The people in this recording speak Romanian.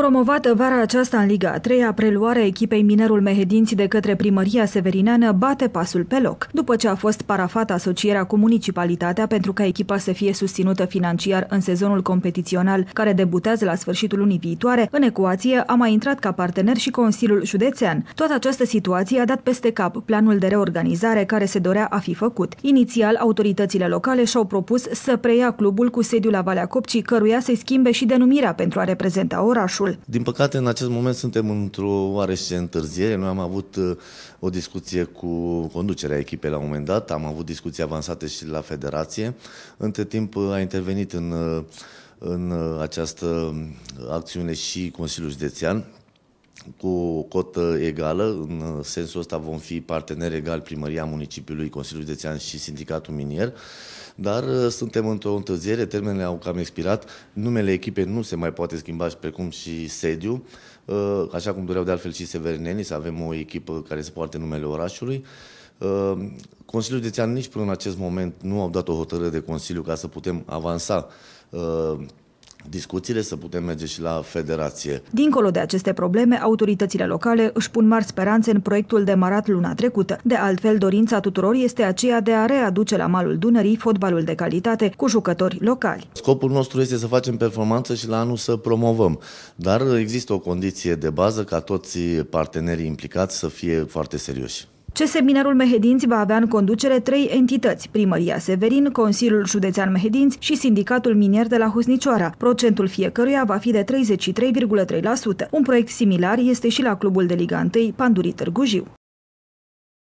Promovată vara aceasta în Liga 3, preluarea echipei Minerul Mehedinți de către primăria severineană bate pasul pe loc, după ce a fost parafată asocierea cu municipalitatea pentru ca echipa să fie susținută financiar în sezonul competițional care debutează la sfârșitul lunii viitoare, în ecuație a mai intrat ca partener și Consiliul Județean. Toată această situație a dat peste cap planul de reorganizare care se dorea a fi făcut. Inițial, autoritățile locale și-au propus să preia clubul cu sediul la Valea Copcii, căruia să-i schimbe și denumirea pentru a reprezenta orașul timpul? Din păcate, în acest moment suntem într-o oarește întârziere. Noi am avut uh, o discuție cu conducerea echipei la un moment dat, am avut discuții avansate și la federație. Între timp uh, a intervenit în uh, în această acțiune și Consiliul Județean, cu cotă egală, în uh, sensul ăsta vom fi parteneri egali primăria municipiului, Consiliul Județean și Sindicatul Minier, dar uh, suntem într-o întârziere, termenele au cam expirat, numele echipei nu se mai poate schimba și precum și sediu, uh, așa cum doreau de altfel și severnenii, să avem o echipă care să poarte numele orașului. Consiliul Județean nici până în acest moment nu au dat o hotărâre de Consiliu ca să putem avansa discuțiile, să putem merge și la federație. Dincolo de aceste probleme, autoritățile locale își pun mari speranțe în proiectul demarat luna trecută. De altfel, dorința tuturor este aceea de a readuce la malul Dunării fotbalul de calitate cu jucători locali. Scopul nostru este să facem performanță și la anul să promovăm, dar există o condiție de bază ca toți partenerii implicați să fie foarte serioși. Ce seminarul Mehedinți va avea în conducere trei entități, Primăria Severin, Consiliul Județean Mehedinți și Sindicatul Minier de la Husnicioara. Procentul fiecăruia va fi de 33,3%. Un proiect similar este și la Clubul de Liga I, Pandurii Târgu Jiu.